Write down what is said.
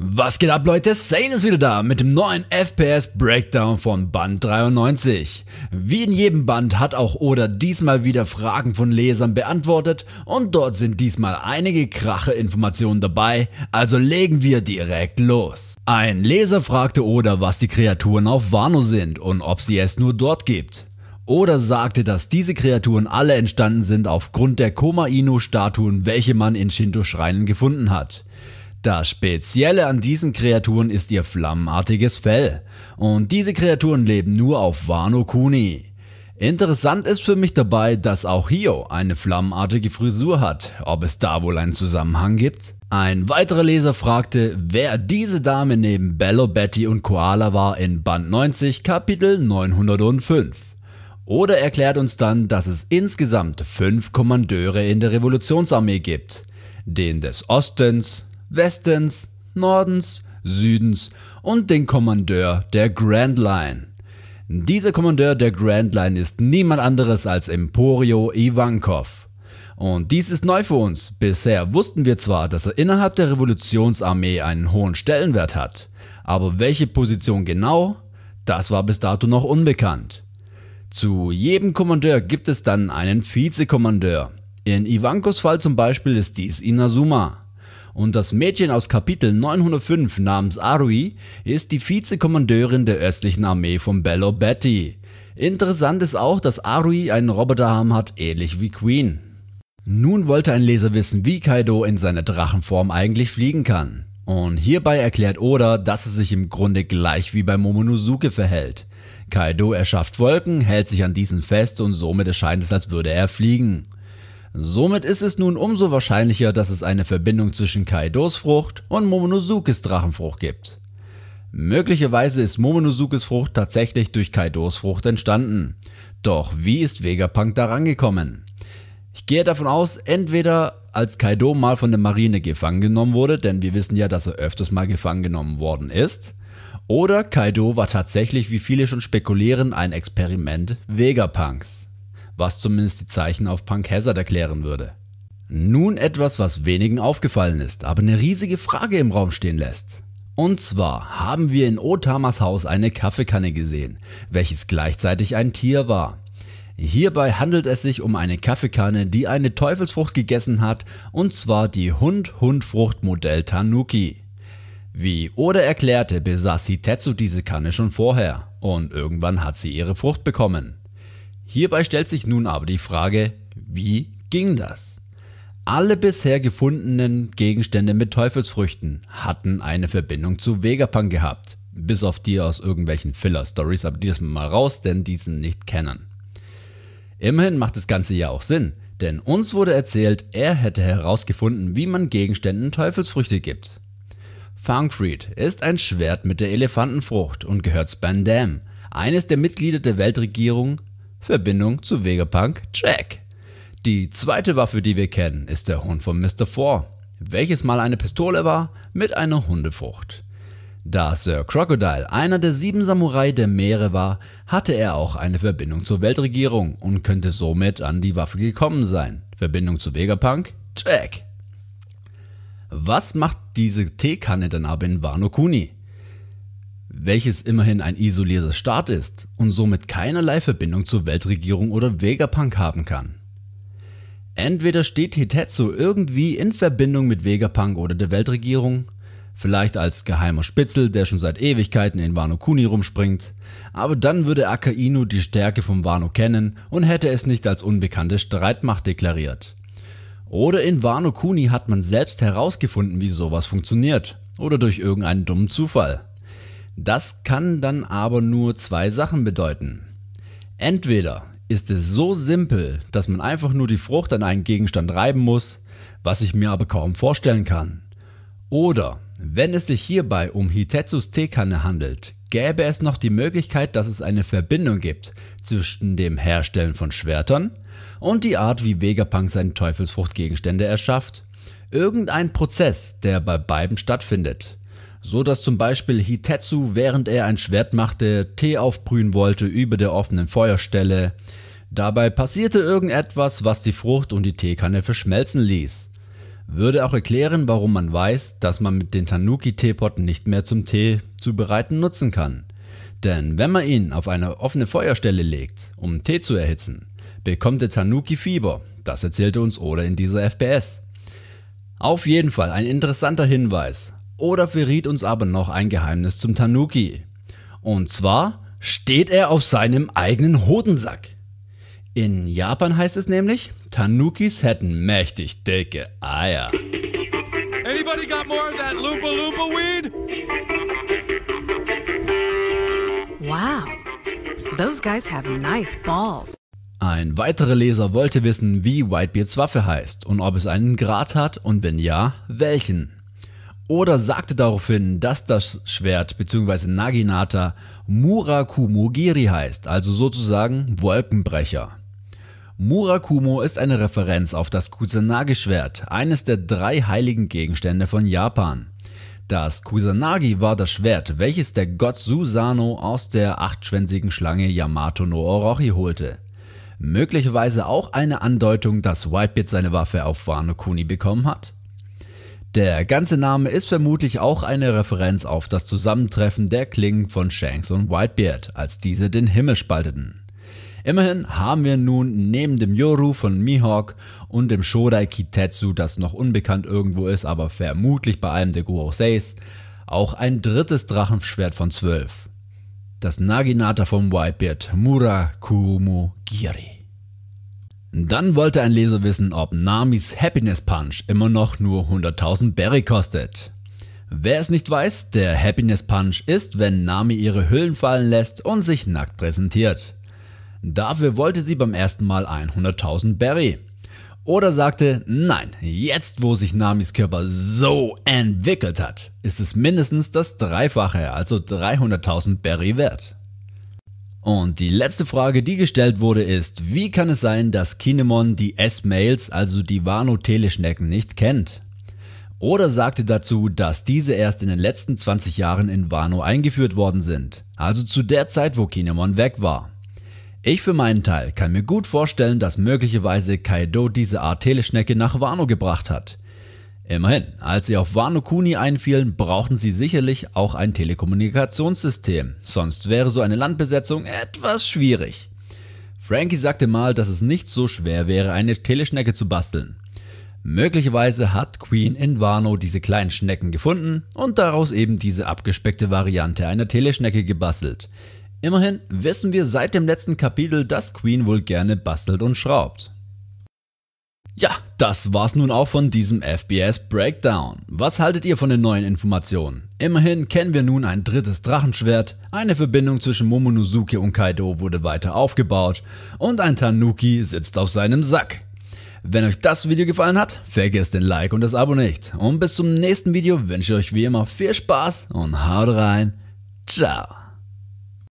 Was geht ab Leute, Sane ist wieder da mit dem neuen FPS Breakdown von Band 93. Wie in jedem Band hat auch Oda diesmal wieder Fragen von Lesern beantwortet und dort sind diesmal einige krache Informationen dabei, also legen wir direkt los. Ein Leser fragte Oda, was die Kreaturen auf Wano sind und ob sie es nur dort gibt. Oda sagte, dass diese Kreaturen alle entstanden sind aufgrund der Koma Inu Statuen, welche man in Shinto Schreinen gefunden hat. Das Spezielle an diesen Kreaturen ist ihr flammenartiges Fell. Und diese Kreaturen leben nur auf Wano Kuni. Interessant ist für mich dabei, dass auch Hio eine flammenartige Frisur hat. Ob es da wohl einen Zusammenhang gibt? Ein weiterer Leser fragte, wer diese Dame neben Bello, Betty und Koala war in Band 90, Kapitel 905. Oder erklärt uns dann, dass es insgesamt fünf Kommandeure in der Revolutionsarmee gibt. Den des Ostens, Westens, Nordens, Südens und den Kommandeur der Grand Line. Dieser Kommandeur der Grand Line ist niemand anderes als Emporio Ivankov. Und dies ist neu für uns. Bisher wussten wir zwar, dass er innerhalb der Revolutionsarmee einen hohen Stellenwert hat, aber welche Position genau, das war bis dato noch unbekannt. Zu jedem Kommandeur gibt es dann einen Vizekommandeur. In Ivankos Fall zum Beispiel ist dies Inazuma und das Mädchen aus Kapitel 905 namens Arui ist die Vizekommandeurin der östlichen Armee von Bello Betty. Interessant ist auch, dass Arui einen Roboterarm hat, ähnlich wie Queen. Nun wollte ein Leser wissen, wie Kaido in seiner Drachenform eigentlich fliegen kann. Und hierbei erklärt Oda, dass es sich im Grunde gleich wie bei Momonosuke verhält. Kaido erschafft Wolken, hält sich an diesen fest und somit erscheint es, als würde er fliegen. Somit ist es nun umso wahrscheinlicher, dass es eine Verbindung zwischen Kaidos Frucht und Momonosukes Drachenfrucht gibt. Möglicherweise ist Momonosukes Frucht tatsächlich durch Kaidos Frucht entstanden. Doch wie ist Vegapunk da rangekommen? Ich gehe davon aus, entweder als Kaido mal von der Marine gefangen genommen wurde, denn wir wissen ja, dass er öfters mal gefangen genommen worden ist, oder Kaido war tatsächlich, wie viele schon spekulieren, ein Experiment Vegapunks was zumindest die Zeichen auf Punk Hazard erklären würde. Nun etwas, was wenigen aufgefallen ist, aber eine riesige Frage im Raum stehen lässt. Und zwar haben wir in Otamas Haus eine Kaffeekanne gesehen, welches gleichzeitig ein Tier war. Hierbei handelt es sich um eine Kaffeekanne, die eine Teufelsfrucht gegessen hat, und zwar die Hund-Hund-Frucht-Modell Tanuki. Wie Oda erklärte, besaß Hitetsu diese Kanne schon vorher und irgendwann hat sie ihre Frucht bekommen. Hierbei stellt sich nun aber die Frage, wie ging das? Alle bisher gefundenen Gegenstände mit Teufelsfrüchten hatten eine Verbindung zu Vegapunk gehabt. Bis auf die aus irgendwelchen Filler-Stories, aber die lassen wir mal raus, denn die sind nicht Canon. Immerhin macht das Ganze ja auch Sinn, denn uns wurde erzählt, er hätte herausgefunden, wie man Gegenständen Teufelsfrüchte gibt. Funkfried ist ein Schwert mit der Elefantenfrucht und gehört Spandam, eines der Mitglieder der Weltregierung Verbindung zu Vegapunk Jack. Die zweite Waffe, die wir kennen, ist der Hund von Mr. Four, welches mal eine Pistole war mit einer Hundefrucht. Da Sir Crocodile einer der sieben Samurai der Meere war, hatte er auch eine Verbindung zur Weltregierung und könnte somit an die Waffe gekommen sein. Verbindung zu Vegapunk? Jack. Was macht diese Teekanne dann aber in Wano Kuni? welches immerhin ein isolierter Staat ist und somit keinerlei Verbindung zur Weltregierung oder Vegapunk haben kann. Entweder steht Hitetsu irgendwie in Verbindung mit Vegapunk oder der Weltregierung, vielleicht als geheimer Spitzel, der schon seit Ewigkeiten in Wano Kuni rumspringt, aber dann würde Akainu die Stärke von Wano kennen und hätte es nicht als unbekannte Streitmacht deklariert. Oder in Wano Kuni hat man selbst herausgefunden, wie sowas funktioniert, oder durch irgendeinen dummen Zufall. Das kann dann aber nur zwei Sachen bedeuten. Entweder ist es so simpel, dass man einfach nur die Frucht an einen Gegenstand reiben muss, was ich mir aber kaum vorstellen kann. Oder wenn es sich hierbei um Hitetsus Teekanne handelt, gäbe es noch die Möglichkeit, dass es eine Verbindung gibt zwischen dem Herstellen von Schwertern und die Art, wie Vegapunk seine Teufelsfruchtgegenstände erschafft. Irgendein Prozess, der bei beiden stattfindet. So dass zum Beispiel Hitetsu, während er ein Schwert machte, Tee aufbrühen wollte über der offenen Feuerstelle. Dabei passierte irgendetwas, was die Frucht und die Teekanne verschmelzen ließ. Würde auch erklären, warum man weiß, dass man mit den Tanuki-Teepotten nicht mehr zum Tee zubereiten nutzen kann. Denn wenn man ihn auf eine offene Feuerstelle legt, um Tee zu erhitzen, bekommt der Tanuki Fieber. Das erzählte uns Oda in dieser FPS. Auf jeden Fall ein interessanter Hinweis, oder verriet uns aber noch ein Geheimnis zum Tanuki. Und zwar steht er auf seinem eigenen Hodensack. In Japan heißt es nämlich, Tanukis hätten mächtig dicke Eier. Anybody got more of that Loopa Loopa weed? Wow, those guys have nice balls. Ein weiterer Leser wollte wissen, wie Whitebeards Waffe heißt und ob es einen Grad hat und wenn ja, welchen oder sagte daraufhin, dass das Schwert bzw. Naginata Murakumogiri heißt, also sozusagen Wolkenbrecher. Murakumo ist eine Referenz auf das Kusanagi-Schwert, eines der drei heiligen Gegenstände von Japan. Das Kusanagi war das Schwert, welches der Gott Susano aus der achtschwänzigen Schlange Yamato no Orochi holte. Möglicherweise auch eine Andeutung, dass Whitebeard seine Waffe auf Wano Kuni bekommen hat? Der ganze Name ist vermutlich auch eine Referenz auf das Zusammentreffen der Klingen von Shanks und Whitebeard, als diese den Himmel spalteten. Immerhin haben wir nun neben dem Yoru von Mihawk und dem Shodai Kitetsu, das noch unbekannt irgendwo ist, aber vermutlich bei einem der Guroseis, auch ein drittes Drachenschwert von zwölf. Das Naginata vom Whitebeard Mura Giri. Dann wollte ein Leser wissen, ob Namis Happiness Punch immer noch nur 100.000 Berry kostet. Wer es nicht weiß, der Happiness Punch ist, wenn Nami ihre Hüllen fallen lässt und sich nackt präsentiert. Dafür wollte sie beim ersten Mal 100.000 Berry. Oder sagte, nein, jetzt wo sich Namis Körper so entwickelt hat, ist es mindestens das Dreifache, also 300.000 Berry wert. Und die letzte Frage, die gestellt wurde, ist, wie kann es sein, dass Kinemon die S-Mails, also die Wano-Teleschnecken, nicht kennt? Oder sagte dazu, dass diese erst in den letzten 20 Jahren in Wano eingeführt worden sind, also zu der Zeit, wo Kinemon weg war. Ich für meinen Teil kann mir gut vorstellen, dass möglicherweise Kaido diese Art Teleschnecke nach Wano gebracht hat. Immerhin, als sie auf Wano Kuni einfielen, brauchten sie sicherlich auch ein Telekommunikationssystem, sonst wäre so eine Landbesetzung etwas schwierig. Frankie sagte mal, dass es nicht so schwer wäre, eine Teleschnecke zu basteln. Möglicherweise hat Queen in Wano diese kleinen Schnecken gefunden und daraus eben diese abgespeckte Variante einer Teleschnecke gebastelt. Immerhin wissen wir seit dem letzten Kapitel, dass Queen wohl gerne bastelt und schraubt. Ja, das war's nun auch von diesem FBS Breakdown. Was haltet ihr von den neuen Informationen? Immerhin kennen wir nun ein drittes Drachenschwert, eine Verbindung zwischen Momonosuke und Kaido wurde weiter aufgebaut und ein Tanuki sitzt auf seinem Sack. Wenn euch das Video gefallen hat, vergesst den Like und das Abo nicht. Und bis zum nächsten Video wünsche ich euch wie immer viel Spaß und haut rein. Ciao.